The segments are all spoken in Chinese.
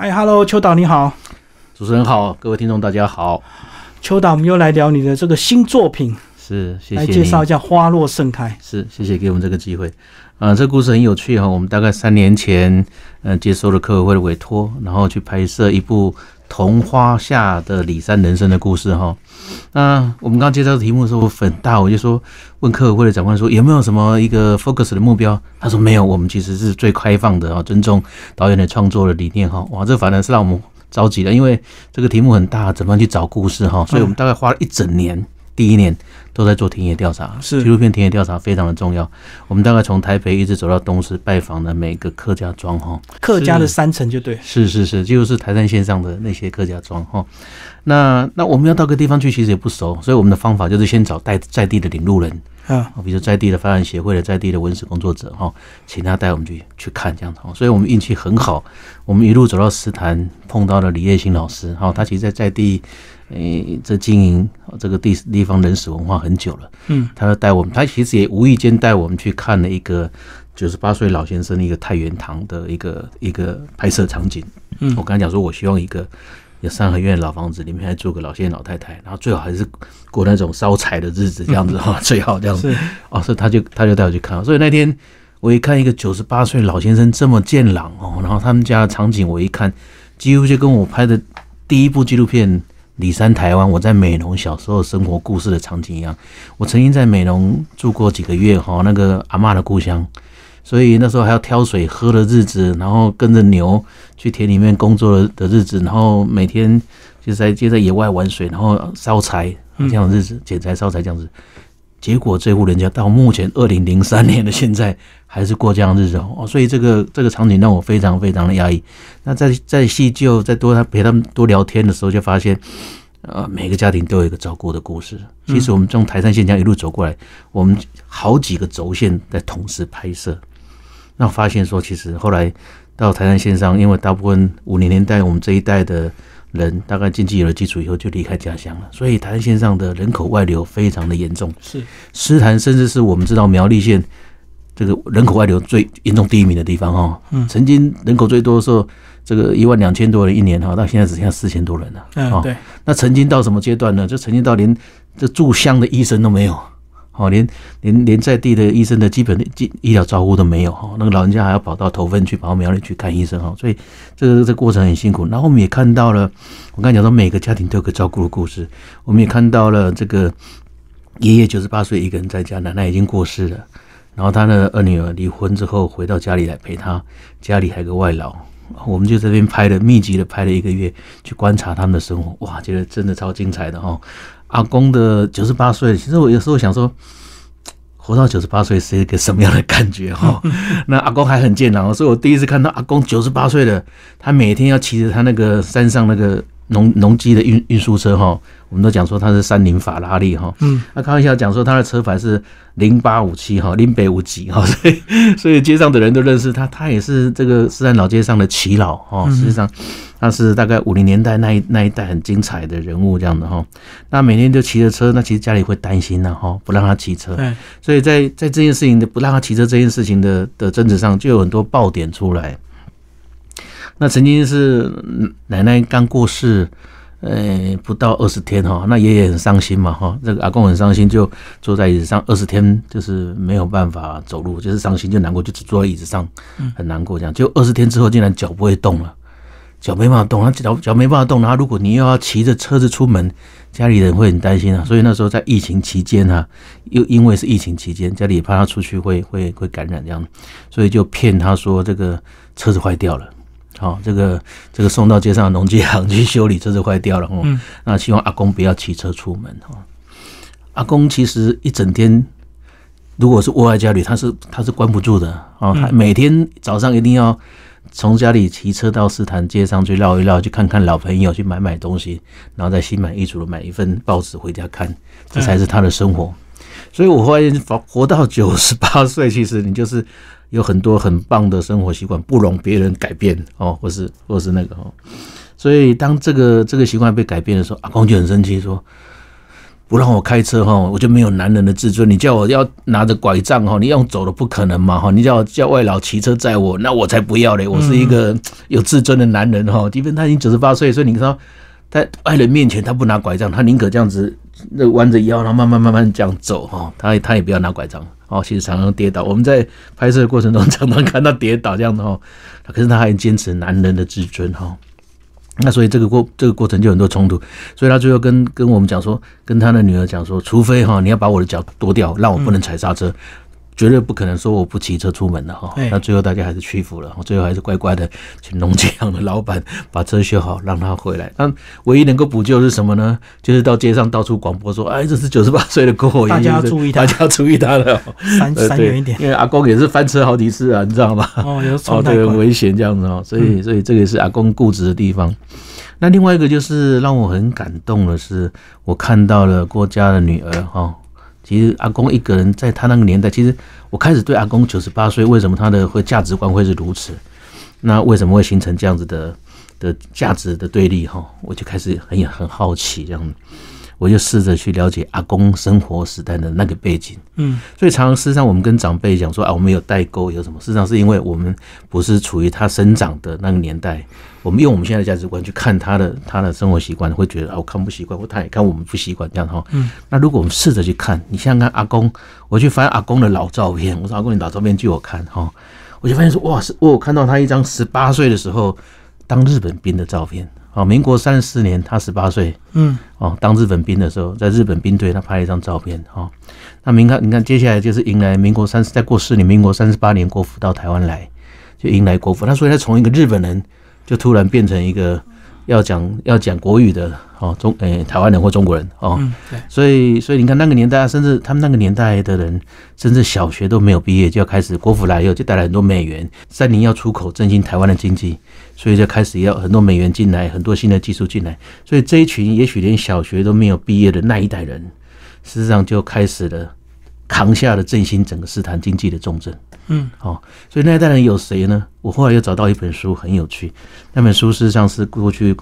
哎，Hello，导你好，主持人好，各位听众大家好。邱导，我们又来聊你的这个新作品，是谢谢来介绍一下《花落盛开》。是谢谢给我们这个机会。啊，这故事很有趣哈。我们大概三年前，嗯，接受了客委会的委托，然后去拍摄一部。桐花下的李三人生的故事哈，那我们刚刚介绍的题目的时候，粉大我就说问客会的长官说有没有什么一个 focus 的目标，他说没有，我们其实是最开放的啊，尊重导演的创作的理念哈，哇，这反而是让我们着急的，因为这个题目很大，怎么去找故事哈，所以我们大概花了一整年。第一年都在做田野调查，是纪录片田野调查非常的重要。我们大概从台北一直走到东市，拜访的每个客家庄，哈，客家的三层就对，是是是，就是台山线上的那些客家庄，哈。那那我们要到个地方去，其实也不熟，所以我们的方法就是先找带在地的领路人。啊，比如在地的发展协会的在地的文史工作者哈，请他带我们去去看这样子，所以我们运气很好，我们一路走到石潭，碰到了李业兴老师，哈，他其实在在地诶这经营这个地地方人史文化很久了，嗯，他带我们，他其实也无意间带我们去看了一个九十八岁老先生一个太原堂的一个一个拍摄场景，嗯，我刚才讲说我希望一个。有三合院老房子，里面还住个老先生老太太，然后最好还是过那种烧柴的日子，这样子哈，最好这样子。哦，所以他就他就带我去看，所以那天我一看一个九十八岁老先生这么健朗哦，然后他们家场景我一看，几乎就跟我拍的第一部纪录片《里山台湾》，我在美农小时候生活故事的场景一样。我曾经在美农住过几个月哈，那个阿妈的故乡。所以那时候还要挑水喝的日子，然后跟着牛去田里面工作的的日子，然后每天就在就在野外玩水，然后烧柴这样日子，捡柴烧柴这样子。结果这户人家到目前二零零三年的现在还是过这样日子哦，所以这个这个场景让我非常非常的压抑。那在在细究再多他陪他们多聊天的时候，就发现。呃，每个家庭都有一个照顾的故事。其实我们从台山县这样一路走过来，我们好几个轴线在同时拍摄。那发现说，其实后来到台山县上，因为大部分五零年代我们这一代的人，大概经济有了基础以后，就离开家乡了。所以台山县上的人口外流非常的严重。是，诗潭甚至是我们知道苗栗县这个人口外流最严重第一名的地方哈，嗯，曾经人口最多的时候。这个一万两千多人，一年哈，到现在只剩下四千多人了。嗯，对。那曾经到什么阶段呢？就曾经到连这住乡的医生都没有，哈，连连连在地的医生的基本医医疗照顾都没有，哈。那个老人家还要跑到头份去，跑到苗栗去看医生，哈。所以这个这过程很辛苦。然后我们也看到了，我刚讲到每个家庭都有个照顾的故事，我们也看到了这个爷爷九十八岁一个人在家，奶奶已经过世了，然后他的二女儿离婚之后回到家里来陪他，家里还有个外劳。我们就这边拍了密集的拍了一个月，去观察他们的生活，哇，觉得真的超精彩的哈！阿公的九十八岁，其实我有时候想说，活到九十八岁是一个什么样的感觉哈？那阿公还很健朗，所以我第一次看到阿公九十八岁的，他每天要骑着他那个山上那个。农农机的运运输车哈，我们都讲说他是三菱法拉利哈，嗯，那开玩笑讲说他的车牌是零八五七哈，零北五几哈，所以所以街上的人都认识他，他也是这个四山老街上的耆老哈，实际上他是大概五零年代那一那一代很精彩的人物这样的哈，那每天就骑着车，那其实家里会担心的哈，不让他骑车，对，所以在在这件事情的不让他骑车这件事情的的争执上，就有很多爆点出来。那曾经是奶奶刚过世，呃，不到二十天哈，那爷爷很伤心嘛哈，这个阿公很伤心，就坐在椅子上二十天，就是没有办法走路，就是伤心就难过，就只坐在椅子上，很难过这样。就二十天之后，竟然脚不会动了，脚没办法动他脚脚没办法动。然后如果你又要骑着车子出门，家里人会很担心啊。所以那时候在疫情期间啊，又因为是疫情期间，家里怕他出去会会会感染这样，所以就骗他说这个车子坏掉了。好，这个这个送到街上的农机行去修理车子坏掉了哈。嗯。那希望阿公不要骑车出门哈。阿公其实一整天，如果是窝在家里，他是他是关不住的啊。他每天早上一定要从家里骑车到市潭街上去绕一绕，去看看老朋友，去买买东西，然后再心满意足的买一份报纸回家看，这才是他的生活。所以我发现，活活到九十八岁，其实你就是。有很多很棒的生活习惯，不容别人改变哦，或是或是那个哦，所以当这个这个习惯被改变的时候阿公就很生气，说不让我开车哈，我就没有男人的自尊。你叫我要拿着拐杖哈，你用走了不可能嘛哈，你叫叫外老骑车载我，那我才不要嘞，我是一个有自尊的男人哈。即便他已经九十八岁，所以你知道，在爱人面前他不拿拐杖，他宁可这样子。那弯着腰，然后慢慢慢慢这样走哈，他他也不要拿拐杖哦，其实常常跌倒。我们在拍摄的过程中常常看到跌倒这样的哈，可是他还坚持男人的自尊哈。那所以这个过这个过程就很多冲突，所以他最后跟跟我们讲说，跟他的女儿讲说，除非哈你要把我的脚剁掉，让我不能踩刹车。绝对不可能说我不骑车出门的哈，那最后大家还是屈服了，我最后还是乖乖的请农机行的老板把车修好，让他回来。那唯一能够补救是什么呢？就是到街上到处广播说：“哎，这是九十八岁的郭火爷，大家要注意他大家要注意他了。”三三远一点，因为阿公也是翻车好几次啊，你知道吗？哦，有重 大哦，对，很危险这样子哦，所以所以这个也是阿公固执的地方。那另外一个就是让我很感动的是，我看到了郭家的女儿哈。其实阿公一个人在他那个年代，其实我开始对阿公九十八岁，为什么他的会价值观会是如此？那为什么会形成这样子的的价值的对立哈？我就开始很很好奇这样。我就试着去了解阿公生活时代的那个背景，嗯，所以常常事实上我们跟长辈讲说啊，我们有代沟有什么？事实上是因为我们不是处于他生长的那个年代，我们用我们现在的价值观去看他的他的生活习惯，会觉得啊看不习惯，或他也看我们不习惯这样哈。那如果我们试着去看，你像看阿公，我去翻阿公的老照片，我说阿公你老照片借我看哈，我就发现说哇，我看到他一张十八岁的时候当日本兵的照片。啊，民国三十四年，他十八岁，嗯，哦，当日本兵的时候，在日本兵队，他拍了一张照片，哈，那您看，你看，接下来就是迎来民国三十，再过四年，民国三十八年，国父到台湾来，就迎来国父，他所以，他从一个日本人，就突然变成一个。要讲要讲国语的哦，中诶台湾人或中国人哦，对，所以所以你看那个年代，甚至他们那个年代的人，甚至小学都没有毕业就要开始国府来，又就带来很多美元，三菱要出口振兴台湾的经济，所以就开始要很多美元进来，很多新的技术进来，所以这一群也许连小学都没有毕业的那一代人，事实上就开始了扛下了振兴整个台湾经济的重振。嗯，好，所以那一代人有谁呢？我后来又找到一本书，很有趣。那本书是上次过去，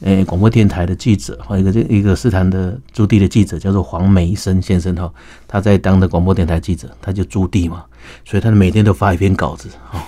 诶，广播电台的记者，或一个一个斯坦的朱棣的记者，叫做黄梅生先生哈。他在当的广播电台记者，他就朱棣嘛，所以他每天都发一篇稿子哈。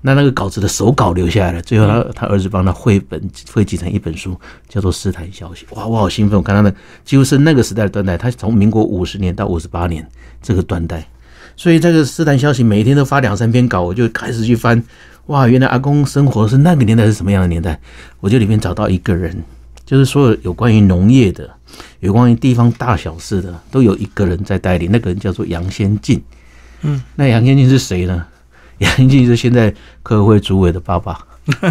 那那个稿子的手稿留下来了，最后他他儿子帮他绘本汇集成一本书，叫做《斯坦消息》。哇，我好兴奋，我看他的，几乎是那个时代的断代，他从民国五十年到五十八年这个断代。所以这个私探消息每天都发两三篇稿，我就开始去翻。哇，原来阿公生活是那个年代是什么样的年代？我就里面找到一个人，就是所有有关于农业的、有关于地方大小事的，都有一个人在带领。那个人叫做杨先进。嗯，那杨先进是谁呢？杨先进是现在科会主委的爸爸，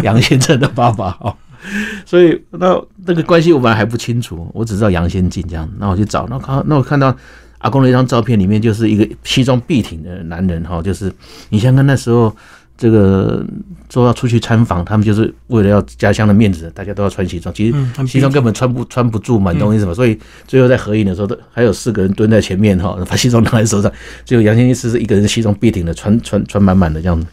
杨先生的爸爸哦。所以那那个关系我们还不清楚，我只知道杨先进这样。那我去找，那看，那我看到。阿公的一张照片里面就是一个西装笔挺的男人哈，就是你想看那时候这个说要出去参访，他们就是为了要家乡的面子，大家都要穿西装。其实西装根本穿不穿不住嘛，东西什么，所以最后在合影的时候，都还有四个人蹲在前面哈，把西装拿在手上。最后杨先生是一个人西装笔挺的穿穿穿满满的这样子，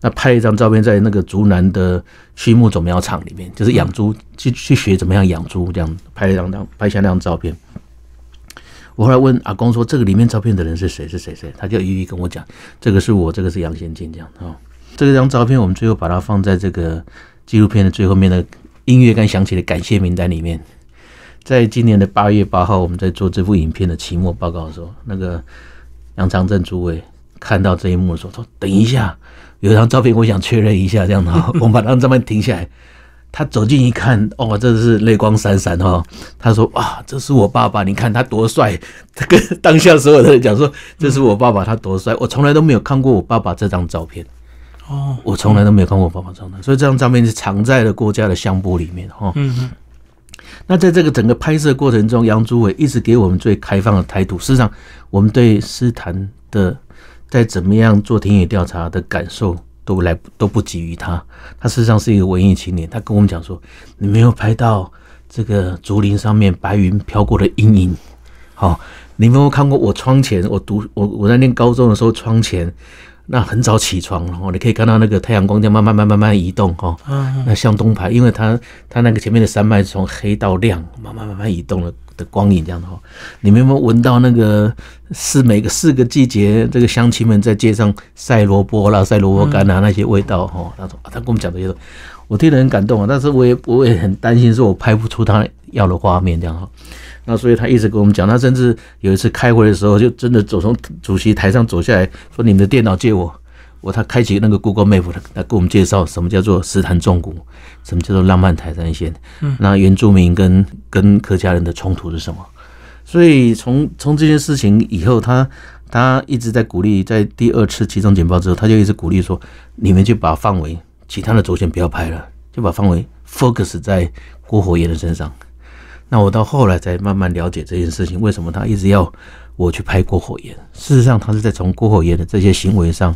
那拍一张照片在那个竹南的畜牧种苗场里面，就是养猪去去学怎么样养猪这样，拍一张张拍下那张照片。我来问阿公说：“这个里面照片的人是谁？是谁？谁？”他就一一跟我讲：“这个是我，这个是杨先进。”这样子。”这张照片，我们最后把它放在这个纪录片的最后面的音乐跟响起的感谢名单里面。在今年的八月八号，我们在做这部影片的期末报告的时候，那个杨长正诸位看到这一幕的时候，说：“等一下，有一张照片，我想确认一下，这样的，我们把那张照片停下来。他走近一看，哦，真的是泪光闪闪哦。他说：“哇，这是我爸爸，你看他多帅！”他 跟当下所有的人讲说：“这是我爸爸，他多帅！”我从来都没有看过我爸爸这张照片哦，我从来都没有看过我爸爸照片，所以这张照片是藏在了国家的香波里面哈。嗯嗯。那在这个整个拍摄过程中，杨朱伟一直给我们最开放的态度。事实上，我们对斯坦的在怎么样做田野调查的感受。都来都不给予他，他事实上是一个文艺青年。他跟我们讲说：“你没有拍到这个竹林上面白云飘过的阴影，好，你没有看过我窗前，我读我我在念高中的时候窗前。”那很早起床，然后你可以看到那个太阳光在慢慢慢慢慢慢移动，哈，那向东排，因为它它那个前面的山脉从黑到亮，慢慢慢慢移动了的光影这样的哈，你们有没有闻到那个是每个四个季节这个乡亲们在街上晒萝卜啦、晒萝卜干啊那些味道哈？他说他跟我们讲这些。我听得很感动啊，但是我也我也很担心，说我拍不出他要的画面这样哈。那所以他一直跟我们讲，他甚至有一次开会的时候，就真的走从主席台上走下来说：“你们的电脑借我。”我他开启那个 Google Map 来给我们介绍什么叫做石潭重谷，什么叫做浪漫台山线，那原住民跟跟客家人的冲突是什么？所以从从这件事情以后，他他一直在鼓励，在第二次集中简报之后，他就一直鼓励说：“你们去把范围。”其他的轴线不要拍了，就把范围 focus 在郭火炎的身上。那我到后来才慢慢了解这件事情，为什么他一直要我去拍郭火炎？事实上，他是在从郭火炎的这些行为上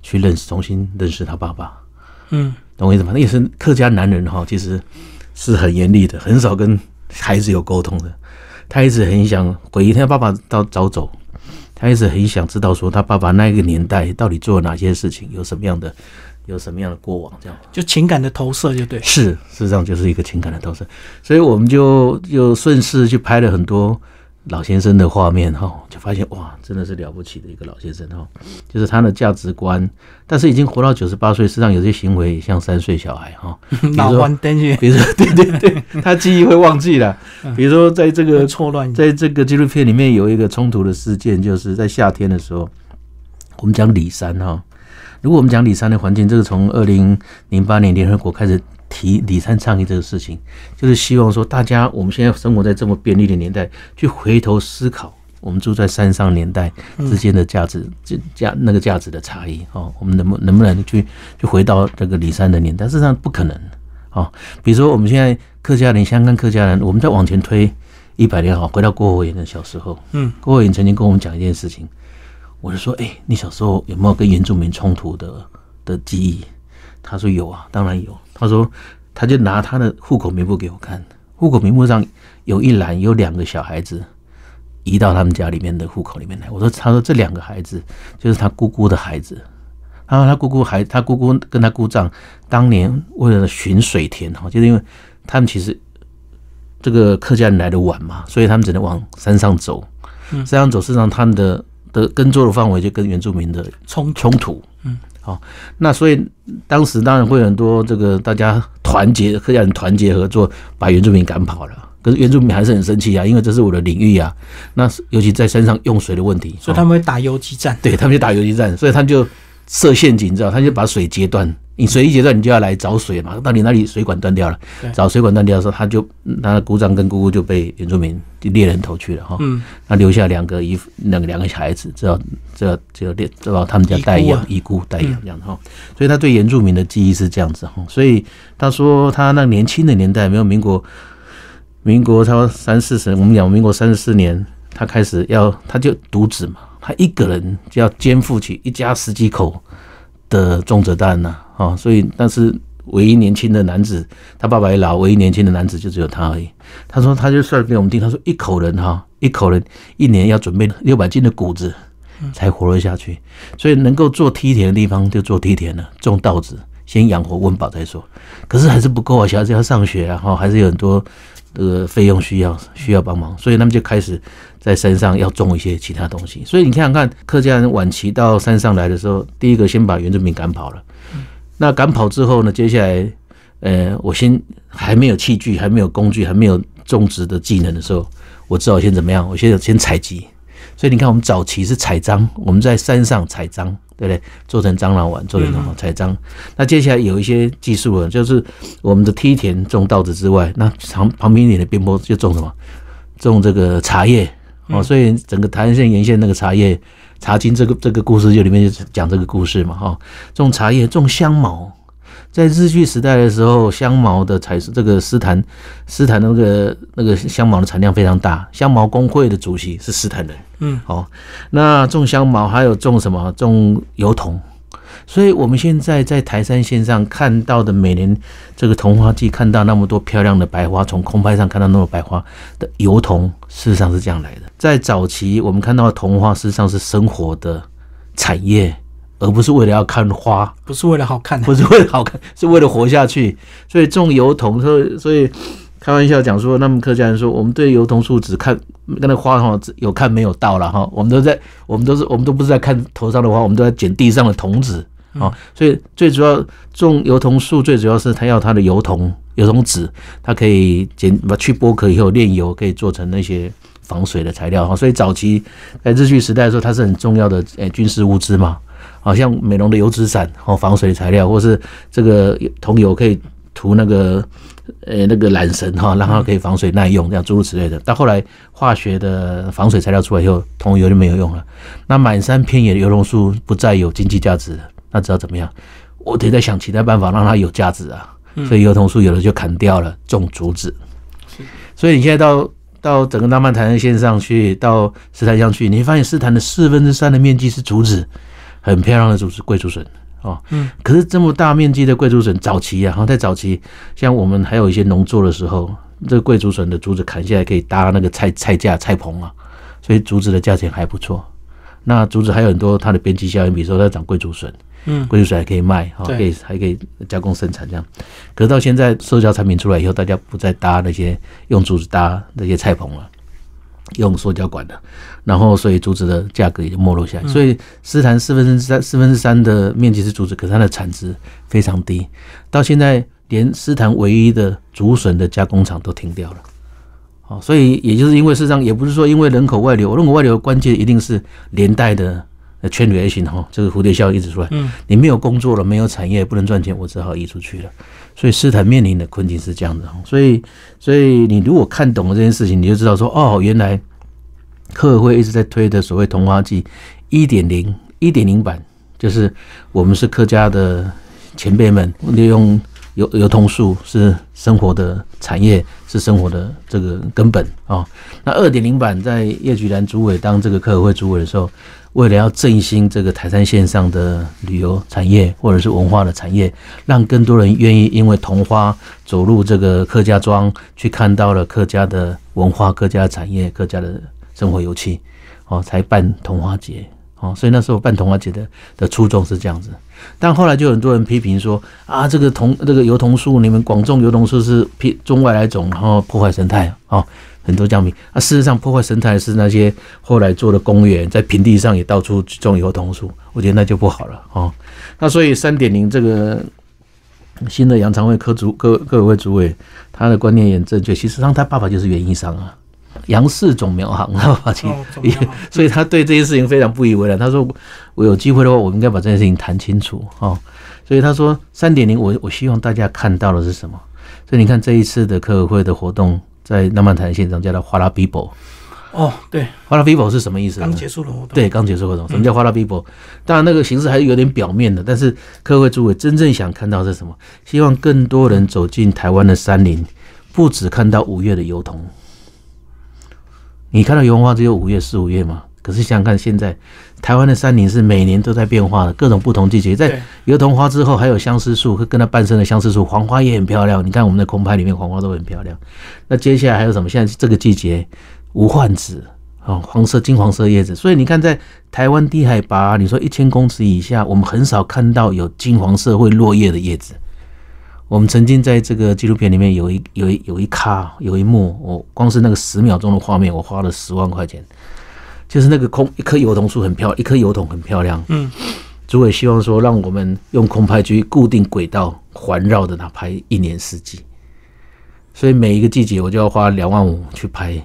去认识，重新认识他爸爸。嗯，懂我意思吗？那也是客家男人哈，其实是很严厉的，很少跟孩子有沟通的。他一直很想回忆，他爸爸到早走，他一直很想知道说他爸爸那个年代到底做了哪些事情，有什么样的。有什么样的过往？这样就情感的投射，就对。是，事实上就是一个情感的投射，所以我们就就顺势去拍了很多老先生的画面哈，就发现哇，真的是了不起的一个老先生哈，就是他的价值观，但是已经活到九十八岁，际上有些行为像三岁小孩哈。老忘东西，比如说，对对对，他记忆会忘记了，比如说，在这个错乱，在这个纪录片里面有一个冲突的事件，就是在夏天的时候，我们讲李三哈。如果我们讲李三的环境，这是从二零零八年联合国开始提李三倡议这个事情，就是希望说大家我们现在生活在这么便利的年代，去回头思考我们住在山上年代之间的价值，这价那个价值的差异哦，我们能不能不能去去回到这个李三的年代？事实上不可能哦。比如说我们现在客家人，香港客家人，我们再往前推一百年哈，回到郭火炎的小时候，嗯，郭火炎曾经跟我们讲一件事情。我就说，哎，你小时候有没有跟原住民冲突的的记忆？他说有啊，当然有。他说，他就拿他的户口名簿给我看，户口名簿上有一栏有两个小孩子移到他们家里面的户口里面来。我说，他说这两个孩子就是他姑姑的孩子。他说他姑姑还，他姑姑跟他姑丈当年为了寻水田哈，就是因为他们其实这个客家人来的晚嘛，所以他们只能往山上走。山上走，事实上他们的。的耕作的范围就跟原住民的冲冲突，嗯，好，那所以当时当然会很多这个大家团结，人团结合作，把原住民赶跑了。可是原住民还是很生气啊，因为这是我的领域啊。那尤其在山上用水的问题，所以他们会打游击战，对他们就打游击战，所以他们就。设陷阱，你知道？他就把水截断，你水一截断，你就要来找水嘛。到你那里水管断掉了，找水管断掉的时候，他就他的姑丈跟姑姑就被原住民就猎人头去了哈。嗯，他留下两个姨，那个两个孩子，知道？知道？知猎？知道他们家代养遗孤代养这样的哈。所以他对原住民的记忆是这样子哈。所以他说他那年轻的年代没有民国，民国差不多三四十，我们讲民国三十四年，他开始要他就独子嘛。他一个人就要肩负起一家十几口的重责担呢，啊，所以但是唯一年轻的男子，他爸爸也老，唯一年轻的男子就只有他而已。他说，他就算给我们听，他说，一口人哈，一口人一年要准备六百斤的谷子才活了下去。所以能够做梯田的地方就做梯田了，种稻子，先养活温饱再说。可是还是不够啊，小孩子要上学，啊，哈，还是有很多这个费用需要需要帮忙，所以他们就开始。在山上要种一些其他东西，所以你想想看，客家人晚期到山上来的时候，第一个先把原住民赶跑了。那赶跑之后呢？接下来，呃，我先还没有器具，还没有工具，还没有种植的技能的时候，我知道先怎么样？我先先采集。所以你看，我们早期是采樟，我们在山上采樟，对不对？做成樟脑丸，做成什么？采樟。那接下来有一些技术了，就是我们的梯田种稻子之外，那旁旁边一点的边坡就种什么？种这个茶叶。哦，所以整个台东县沿线那个茶叶、茶经这个这个故事，就里面就讲这个故事嘛，哈，种茶叶、种香茅，在日据时代的时候，香茅的采这个石坛、石坛那个那个香茅的产量非常大，香茅工会的主席是斯坛人，嗯，好，那种香茅还有种什么？种油桐。所以，我们现在在台山线上看到的每年这个同花季，看到那么多漂亮的白花，从空拍上看到那么多白花的油桐，事实上是这样来的。在早期，我们看到的桐花，事实上是生活的产业，而不是为了要看花，不是为了好看，不是为了好看，是为了活下去。所以种油桐，所以所以开玩笑讲说，那么客家人说，我们对油桐树只看，跟那花哈有看没有到了哈，我们都在我们都是我们都不是在看头上的花，我们都在捡地上的桐子。哦，所以最主要种油桐树，最主要是它要它的油桐油桐籽，它可以剪把去剥壳以后炼油，可以做成那些防水的材料。哈，所以早期在日据时代的时候，它是很重要的诶军事物资嘛，好像美容的油纸伞哦，防水材料，或是这个桐油可以涂那个呃那个缆绳哈，让它可以防水耐用，这样诸如此类的。到后来化学的防水材料出来以后，桐油就没有用了。那满山遍野的油桐树不再有经济价值。那知道怎么样？我得再想其他办法让它有价值啊。所以油桐树有的就砍掉了，种竹子。所以你现在到到整个南曼台的线上去，到石潭乡去，你会发现石潭的四分之三的面积是竹子，很漂亮的竹子，贵竹笋哦，嗯。可是这么大面积的贵竹笋，早期啊，好在早期，像我们还有一些农作的时候，这个贵竹笋的竹子砍下来可以搭那个菜菜架、菜棚啊，所以竹子的价钱还不错。那竹子还有很多它的边际效应，比如说它长贵竹笋。嗯，龟水还可以卖，哦，可以还可以加工生产这样。可是到现在，塑胶产品出来以后，大家不再搭那些用竹子搭那些菜棚了，用塑胶管的。然后，所以竹子的价格也就没落下来。所以，斯坦四分之三、四分之三的面积是竹子，可是它的产值非常低。到现在，连斯坦唯一的竹笋的加工厂都停掉了。好，所以也就是因为事实上，也不是说因为人口外流，人口外流关键一定是连带的。圈里也行哈，这个蝴蝶效应一直出来。嗯，你没有工作了，没有产业，不能赚钱，我只好移出去了。所以，斯坦面临的困境是这样的。所以，所以你如果看懂了这件事情，你就知道说，哦，原来，客委会一直在推的所谓同花季一点零一点零版，就是我们是客家的前辈们利用油油桐树是生活的产业，是生活的这个根本啊。那二点零版在叶菊兰主委当这个客委会主委的时候。为了要振兴这个台山线上的旅游产业或者是文化的产业，让更多人愿意因为桐花走入这个客家庄，去看到了客家的文化、客家产业、客家的生活油气，哦，才办桐花节，哦，所以那时候办桐花节的的初衷是这样子，但后来就很多人批评说，啊，这个桐这个油桐树，你们广种油桐树是批中外来种，然后破坏生态哦，很多降领，啊，事实上破坏生态是那些后来做的公园，在平地上也到处种油桐树，我觉得那就不好了啊。那所以三点零这个新的杨长卫科主各科委会主委，他的观念也正确。其实上，他爸爸就是园艺商啊，杨氏种苗行，知道吧？所以他对这件事情非常不以为然。他说：“我有机会的话，我应该把这件事情谈清楚啊。”所以他说：“三点零，我我希望大家看到的是什么？所以你看这一次的科委会的活动。”在浪漫台的现场叫做花拉 p e l e 哦，对，花拉 p e l e 是什么意思？刚结束了活动，对，刚结束活动。什么叫花拉 p e l e 当然那个形式还是有点表面的，但是各位诸位真正想看到是什么？希望更多人走进台湾的山林，不止看到五月的油桐。你看到油桐花只有五月、四五月嘛？可是想想看现在。台湾的山林是每年都在变化的，各种不同季节，在油桐花之后还有相思树，会跟它伴生的相思树，黄花也很漂亮。你看我们的空拍里面，黄花都很漂亮。那接下来还有什么？现在这个季节，无患子，哦，黄色金黄色叶子。所以你看，在台湾低海拔，你说一千公尺以下，我们很少看到有金黄色会落叶的叶子。我们曾经在这个纪录片里面有一有一有一卡有一幕，我光是那个十秒钟的画面，我花了十万块钱。就是那个空一棵油桐树很漂亮，一棵油桐很漂亮。嗯，主委希望说让我们用空拍机固定轨道环绕的那拍一年四季，所以每一个季节我就要花两万五去拍，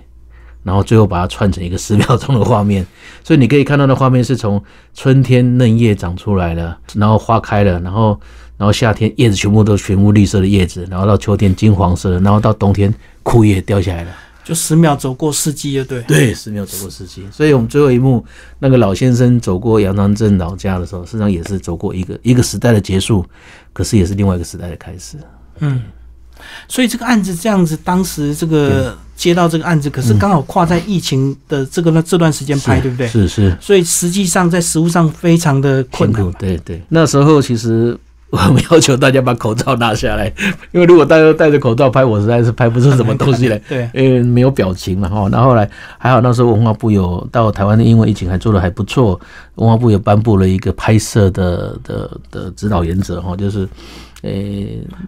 然后最后把它串成一个十秒钟的画面。所以你可以看到的画面是从春天嫩叶长出来了，然后花开了，然后然后夏天叶子全部都全部绿色的叶子，然后到秋天金黄色，然后到冬天枯叶掉下来了。就十秒走过四季，就对。对，十秒走过四季。所以，我们最后一幕那个老先生走过杨长镇老家的时候，实际上也是走过一个一个时代的结束，可是也是另外一个时代的开始。嗯，所以这个案子这样子，当时这个接到这个案子，可是刚好跨在疫情的这个那这段时间拍，对不对？是是。所以实际上在实物上非常的困难。对对，那时候其实。我们要求大家把口罩拿下来，因为如果大家戴着口罩拍，我实在是拍不出什么东西来。对，因为没有表情嘛。哦，那后来还好，那时候文化部有到台湾的，因为疫情还做的还不错。文化部也颁布了一个拍摄的的的指导原则，哈，就是，呃，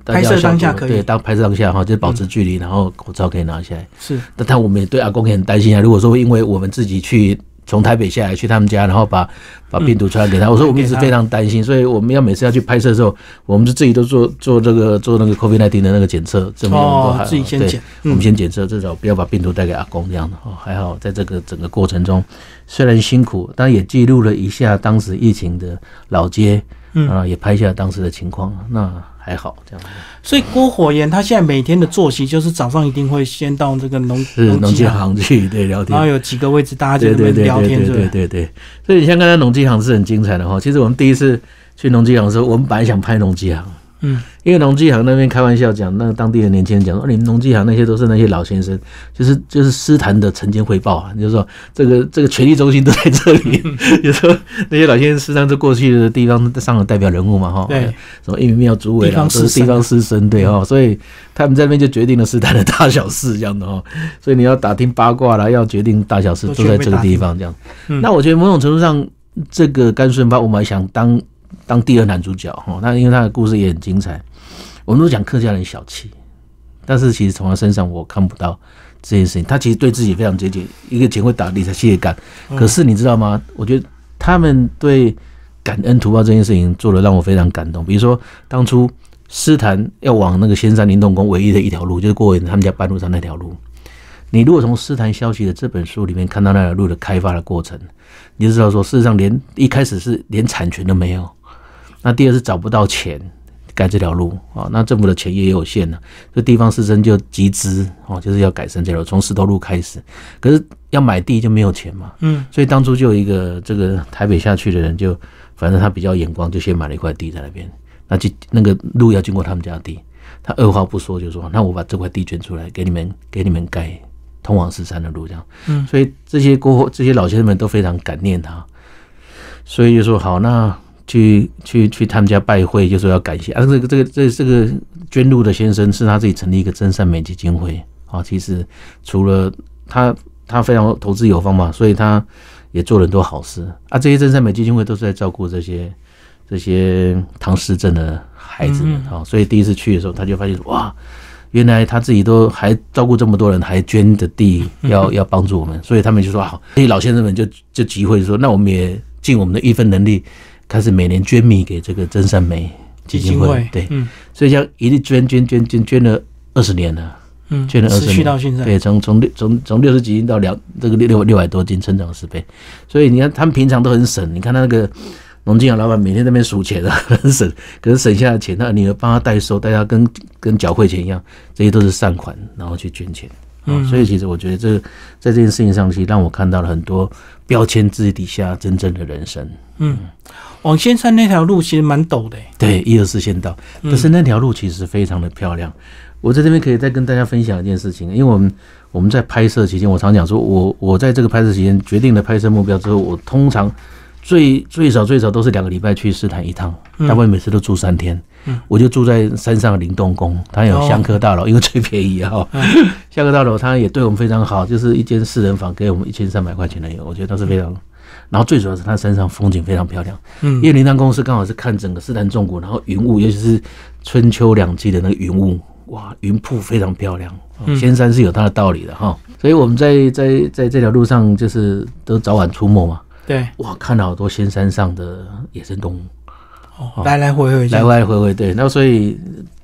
拍摄当下可以，当拍摄当下哈，就保持距离，然后口罩可以拿下来。是，但但我们也对阿公也很担心啊。如果说因为我们自己去。从台北下来去他们家，然后把把病毒传染给他。我说我也是非常担心，所以我们要每次要去拍摄的时候，我们是自己都做做这个做那个 c o v i d nineteen 的那个检测，自己先检，我们先检测，至少不要把病毒带给阿公这样的。哦，还好在这个整个过程中，虽然辛苦，但也记录了一下当时疫情的老街。嗯啊，也拍下当时的情况，那还好这样。所以郭火炎他现在每天的作息就是早上一定会先到这个农农基行去对聊天，然后有几个位置大家在那边聊天对对对。所以你像刚才农基行是很精彩的哈。其实我们第一次去农基行的时候，我们本来想拍农基行。嗯，因为农机行那边开玩笑讲，那个当地的年轻人讲说，你们农机行那些都是那些老先生，就是就是师坛的曾经汇报啊，就是说这个这个权力中心都在这里，就说那些老先生实际上都过去的地方上的代表人物嘛哈，对，什么一名庙主委啊都是地方师生对哈，所以他们这边就决定了师坛的大小事这样的哈，所以你要打听八卦了，要决定大小事都在这个地方这样。那我觉得某种程度上，这个甘肃人我们想当。当第二男主角哈，那因为他的故事也很精彩。我们都讲客家人小气，但是其实从他身上我看不到这件事情。他其实对自己非常节俭，一个钱会打你才谢谢可是你知道吗？我觉得他们对感恩图报这件事情做的让我非常感动。比如说当初诗坛要往那个仙山灵洞宫唯一的一条路，就是过他们家半路上那条路。你如果从诗坛消息的这本书里面看到那条路的开发的过程，你就知道说，事实上连一开始是连产权都没有。那第二是找不到钱盖这条路啊，那政府的钱也有限呢，这地方师生就集资哦，就是要改善这条路，从石头路开始。可是要买地就没有钱嘛，嗯，所以当初就有一个这个台北下去的人，就反正他比较眼光，就先买了一块地在那边，那就那个路要经过他们家地，他二话不说就说，那我把这块地捐出来给你们，给你们盖通往石山的路这样，嗯，所以这些过后，这些老先生们都非常感念他，所以就说好那。去去去他们家拜会，就说要感谢啊！这个这个这这个捐路的先生是他自己成立一个真善美基金会啊。其实除了他，他非常投资有方嘛，所以他也做了很多好事啊。这些真善美基金会都是在照顾这些这些唐氏症的孩子们啊。所以第一次去的时候，他就发现哇，原来他自己都还照顾这么多人，还捐的地 要要帮助我们，所以他们就说好，所以老先生们就就集会说，那我们也尽我们的一份能力。他是每年捐米给这个真善美基金会，对，嗯，所以像一直捐捐捐捐捐了二十年了，嗯，捐了二十年，到现在，对，从从六从从六十几斤到两这个六六六百多斤，成长十倍。所以你看他们平常都很省，你看他那个农金行老板每天在那边数钱啊，很省。可是省下的钱，他女儿帮他代收，大家跟跟缴汇钱一样，这些都是善款，然后去捐钱。嗯，所以其实我觉得这在这件事情上，其实让我看到了很多标签字底下真正的人生。嗯，往先上那条路其实蛮陡的，对，一二四线道，但是那条路其实非常的漂亮。我在这边可以再跟大家分享一件事情，因为我们我们在拍摄期间，我常讲说，我我在这个拍摄期间决定了拍摄目标之后，我通常。最最少最少都是两个礼拜去斯坦一趟，大概每次都住三天。嗯，我就住在山上灵动宫，它有香客大楼，因为最便宜哈。香客大楼它也对我们非常好，就是一间四人房给我们一千三百块钱的油，我觉得都是非常。然后最主要是它山上风景非常漂亮，嗯，因为灵洞宫是刚好是看整个斯坦重谷，然后云雾，尤其是春秋两季的那个云雾，哇，云瀑非常漂亮。仙山是有它的道理的哈，所以我们在在在这条路上就是都早晚出没嘛。对，哇，看了好多仙山上的野生动物，哦，来来回回，来来回回，对，那所以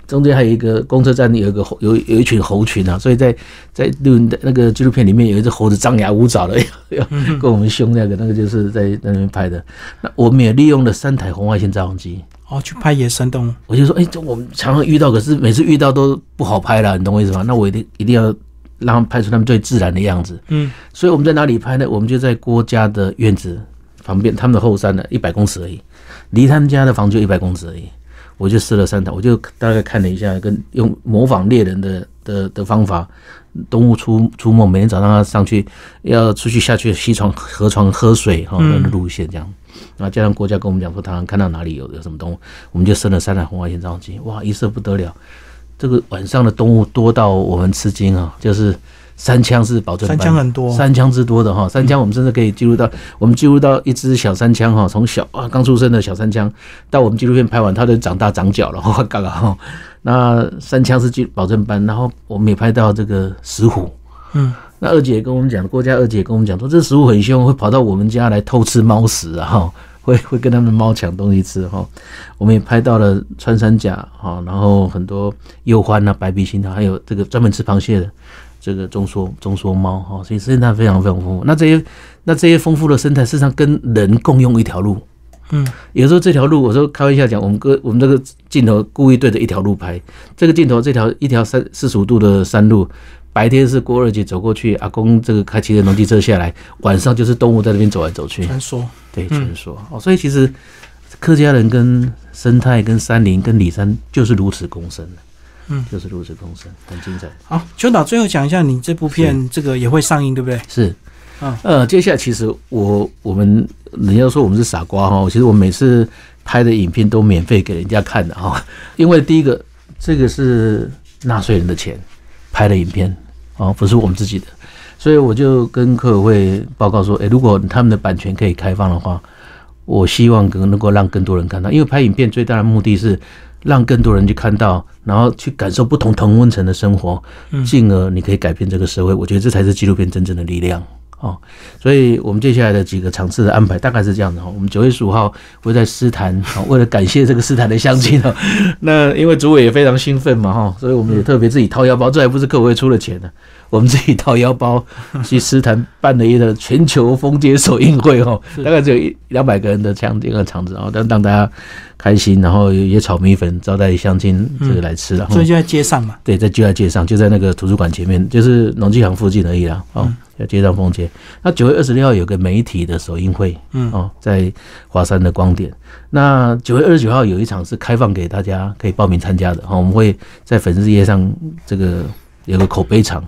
中间还有一个公车站里有一个猴，有有一群猴群啊，所以在在录那个纪录片里面有一只猴子张牙舞爪的 要要跟我们凶，那个那个就是在那边拍的，那我们也利用了三台红外线照相机，哦，去拍野生动物，我就说，哎，这我们常常遇到，可是每次遇到都不好拍了，你懂我意思吗？那我一定一定要。然后拍出他们最自然的样子。嗯，所以我们在哪里拍呢？我们就在郭家的院子旁边，他们的后山呢，一百公尺而已，离他们家的房就一百公尺而已。我就试了三台，我就大概看了一下，跟用模仿猎人的的的方法，动物出出没，每天早上要上去要出去下去溪床河床喝水哈，那路线这样，然后加上郭家跟我们讲说，他看到哪里有有什么动物，我们就试了三台红外线照相机，哇，一试不得了。这个晚上的动物多到我们吃惊啊，就是三枪是保证，三枪很多，三枪之多的哈，三枪我们甚至可以记录到，我们记录到一只小三枪哈，从小啊刚出生的小三枪，到我们纪录片拍完，它都长大长脚了，嘎 嘎哈。那三枪是保证班，然后我们也拍到这个石虎，嗯，那二姐跟我们讲，郭家二姐跟我们讲说，这石虎很凶，会跑到我们家来偷吃猫食啊哈。会会跟它们猫抢东西吃哈，我们也拍到了穿山甲哈，然后很多鼬獾呐、白鼻星，还有这个专门吃螃蟹的这个中蓑中蓑猫哈，所以生态非常非常丰富。那这些那这些丰富的生态，事实上跟人共用一条路。嗯，有时候这条路，我说开玩笑讲，我们哥我们这个镜头故意对着一条路拍，这个镜头这条一条三四十五度的山路。白天是郭二姐走过去，阿公这个开骑着农机车下来。晚上就是动物在那边走来走去。传说，对，传说哦。所以其实客家人跟生态、跟山林、跟里山就是如此共生的，嗯，就是如此共生，很精彩。好，邱导，最后讲一下，你这部片这个也会上映，对不对？是，啊，呃，接下来其实我我们人家说我们是傻瓜哈，其实我每次拍的影片都免费给人家看的哈，因为第一个这个是纳税人的钱拍的影片。哦，不是我们自己的，所以我就跟客委会报告说：，诶，如果他们的版权可以开放的话，我希望能够让更多人看到。因为拍影片最大的目的是让更多人去看到，然后去感受不同同温层的生活，进而你可以改变这个社会。我觉得这才是纪录片真正的力量。哦，所以我们接下来的几个场次的安排大概是这样的哈，我们九月十五号会在诗坛，为了感谢这个诗坛的乡亲哈，那因为主委也非常兴奋嘛哈，所以我们也特别自己掏腰包，这还不是各位出了钱的。我们自己掏腰包去斯坦办了一个全球封街首映会哈，大概只有一两百个人的这样一个场子啊，但让大家开心，然后也炒米粉招待乡亲这个来吃的。所以就在街上嘛。对，在就在街上，就在那个图书馆前面，就是农机行附近的呀啊，叫街上封街。那九月二十六号有个媒体的首映会，嗯哦，在华山的光点。那九月二十九号有一场是开放给大家可以报名参加的哈，我们会在粉丝页上这个。有个口碑场，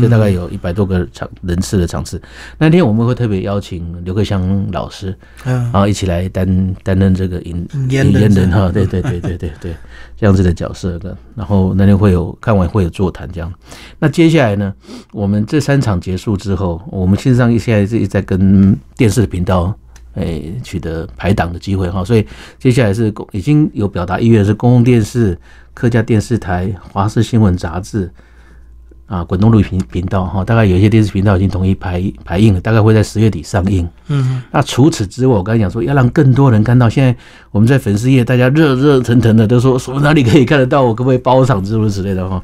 就大概有一百多个场人次的场次。那天我们会特别邀请刘克湘老师，然后一起来担担任这个引引言人哈，对对对对对对，这样子的角色的。然后那天会有看完会有座谈这样。那接下来呢，我们这三场结束之后，我们事实上现在一直在跟电视的频道诶取得排档的机会哈，所以接下来是公已经有表达意愿是公共电视、客家电视台、华视新闻杂志。啊，滚动录频频道哈，大概有一些电视频道已经统一排排映了，大概会在十月底上映。嗯，那除此之外，我刚才讲说，要让更多人看到，现在我们在粉丝页，大家热热腾腾的都说说哪里可以看得到，我可不可以包场之类之类的哈，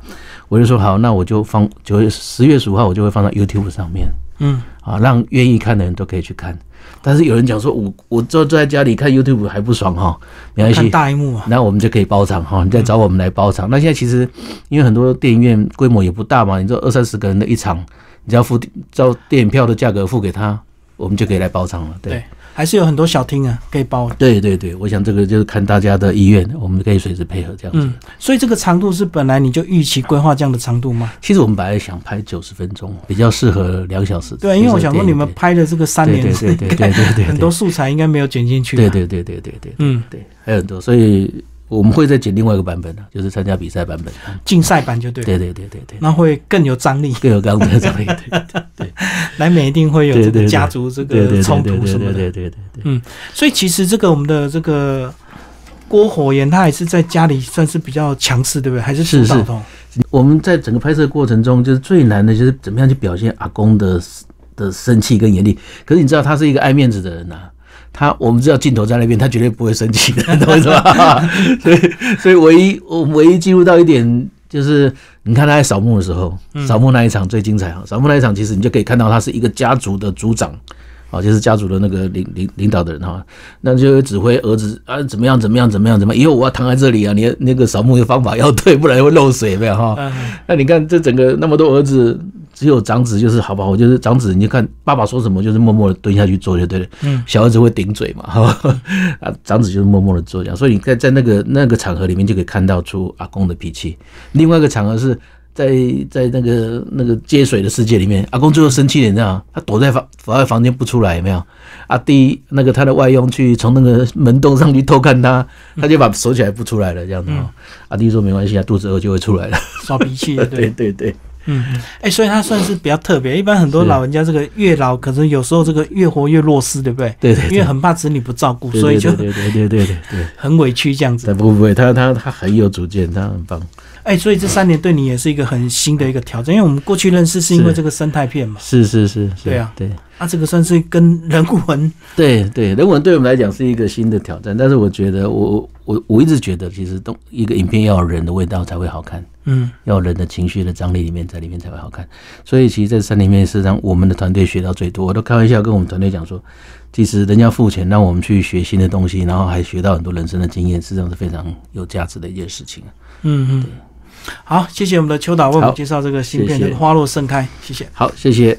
我就说好，那我就放九月十月五号，我就会放到 YouTube 上面，嗯，啊，让愿意看的人都可以去看。但是有人讲说，我我坐坐在家里看 YouTube 还不爽哈，没关系，大一幕啊，那我们就可以包场哈，你再找我们来包场。那现在其实，因为很多电影院规模也不大嘛，你说二三十个人的一场，你只要付照电影票的价格付给他，我们就可以来包场了，对。还是有很多小厅啊，可以包。对对对，我想这个就是看大家的意愿，我们可以随时配合这样子。嗯，所以这个长度是本来你就预期规划这样的长度吗？其实我们本来想拍九十分钟，比较适合两小时。对，因为我想说你们拍的这个三年，对对对对对，很多素材应该没有剪进去。对对对对对对，嗯，对，还有很多，所以我们会再剪另外一个版本的，就是参加比赛版本，竞赛版就对。对对对对对，那会更有张力，更有刚的张力。难美一定会有这个家族这个冲突什么的，嗯，所以其实这个我们的这个郭火炎，他还是在家里算是比较强势，对不对？还是是导。我们在整个拍摄过程中，就是最难的就是怎么样去表现阿公的的生气跟严厉。可是你知道，他是一个爱面子的人呐。他我们知道镜头在那边，他绝对不会生气的，懂吧？所以，所以唯一我唯一进入到一点。就是你看他在扫墓的时候，扫墓那一场最精彩哈。扫墓那一场，其实你就可以看到他是一个家族的族长，啊，就是家族的那个领领领导的人哈。那就指挥儿子啊，怎么样怎么样怎么样怎么？以后我要躺在这里啊，你那个扫墓的方法要对，不然会漏水的哈。那你看这整个那么多儿子。只有长子就是好不好？就是长子，你就看爸爸说什么，就是默默的蹲下去做就对了。嗯，小儿子会顶嘴嘛，啊，长子就是默默的做这样。所以你在在那个那个场合里面就可以看到出阿公的脾气。另外一个场合是在在那个那个接水的世界里面，阿公最后生气了，你知道他躲在房躲在房间不出来，有没有？阿弟那个他的外佣去从那个门洞上去偷看他，他就把手起来不出来了这样子。阿弟说没关系啊，肚子饿就会出来了。耍脾气，对对 对。嗯，哎，所以他算是比较特别。一般很多老人家这个越老，可能有时候这个越活越弱势，对不对？对对，因为很怕子女不照顾，所以就对对对对对，很委屈这样子。不不，他他他很有主见，他很棒。哎，所以这三年对你也是一个很新的一个挑战，因为我们过去认识是因为这个生态片嘛。是是是，对啊，对，啊，这个算是跟人文，对对，人文对我们来讲是一个新的挑战。但是我觉得，我我我一直觉得，其实动一个影片要有人的味道才会好看，嗯，要人的情绪的张力里面，在里面才会好看。所以其实这三里面是让我们的团队学到最多。我都开玩笑跟我们团队讲说，其实人家付钱让我们去学新的东西，然后还学到很多人生的经验，实际上是非常有价值的一件事情。嗯嗯。好，谢谢我们的秋岛为我们介绍这个芯片的《花落盛开》，谢谢。好，谢谢。